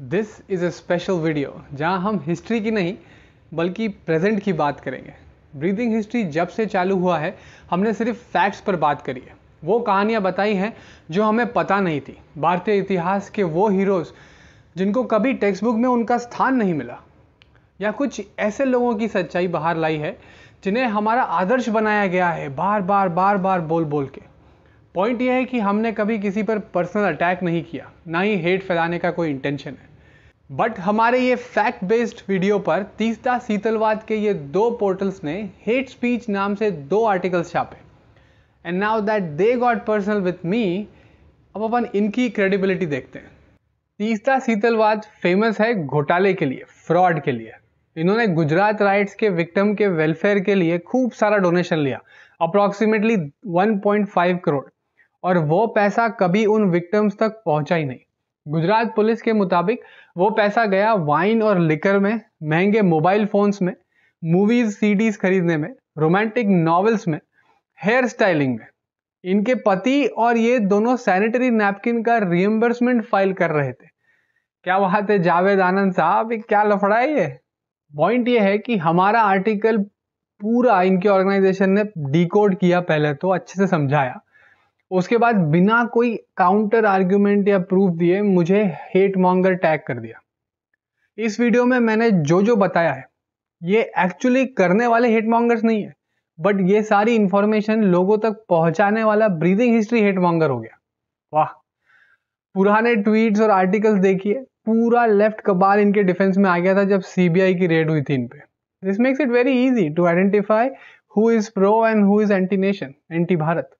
this is a special video जहां हम history की नहीं बल्कि प्रेजेंट की बात करेंगे ब्रीदिंग हिस्ट्री जब से चालू हुआ है हमने सिर्फ फैक्ट्स पर बात करी है वो कहानियाँ बताई हैं जो हमें पता नहीं थी भारतीय इतिहास के वो हीरोज़ जिनको कभी टेक्स्ट बुक में उनका स्थान नहीं मिला या कुछ ऐसे लोगों की सच्चाई बाहर लाई है जिन्हें हमारा आदर्श बनाया गया है बार बार बार बार बोल बोल के पॉइंट यह है कि हमने कभी किसी पर पर्सनल अटैक नहीं किया ना ही हेट फैलाने का कोई इंटेंशन है बट हमारे ये फैक्ट बेस्ड वीडियो पर तीसता शीतलवाद के ये दो पोर्टल्स ने हेट स्पीच नाम से दो आर्टिकल्स छापे and now that they got personal with me अब अपन इनकी क्रेडिबिलिटी देखते हैं तीसता शीतलवाद फेमस है घोटाले के लिए फ्रॉड के लिए इन्होंने गुजरात राइट्स के विक्टम के वेलफेयर के लिए खूब सारा डोनेशन लिया अप्रॉक्सीमेटली 1.5 करोड़ और वो पैसा कभी उन विक्टम्स तक पहुंचा ही नहीं गुजरात पुलिस के मुताबिक वो पैसा गया वाइन और लिकर में महंगे मोबाइल फोन्स में मूवीज सीडीज खरीदने में रोमांटिक नॉवेल्स में हेयर स्टाइलिंग में इनके पति और ये दोनों सैनिटरी नैपकिन का रियम्बर्समेंट फाइल कर रहे थे क्या बात है जावेद आनंद साहब क्या लफड़ा है ये पॉइंट ये है कि हमारा आर्टिकल पूरा इनके ऑर्गेनाइजेशन ने डिकोड किया पहले तो अच्छे से समझाया उसके बाद बिना कोई काउंटर आर्ग्यूमेंट या प्रूफ दिए मुझे हेट मॉन्गर टैग कर दिया इस वीडियो में मैंने जो जो बताया है ये एक्चुअली करने वाले हेट मॉन्गर्स नहीं है बट ये सारी इंफॉर्मेशन लोगों तक पहुंचाने वाला ब्रीदिंग हिस्ट्री हेट मॉन्गर हो गया वाह पुराने ट्वीट्स और आर्टिकल्स देखिए पूरा लेफ्ट कबाल इनके डिफेंस में आ गया था जब सीबीआई की रेड हुई थी इन पे this makes it very easy to identify who is pro and who is anti nation anti Bharat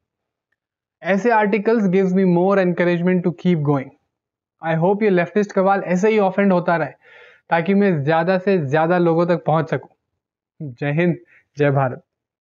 ऐसे articles gives me more encouragement to keep going I hope ये लेफ्टिस्ट कवाल ऐसे ही ऑफेंड होता रहे ताकि मैं ज़्यादा से ज़्यादा लोगों तक पहुंच सकूं जय हिंद जय भारत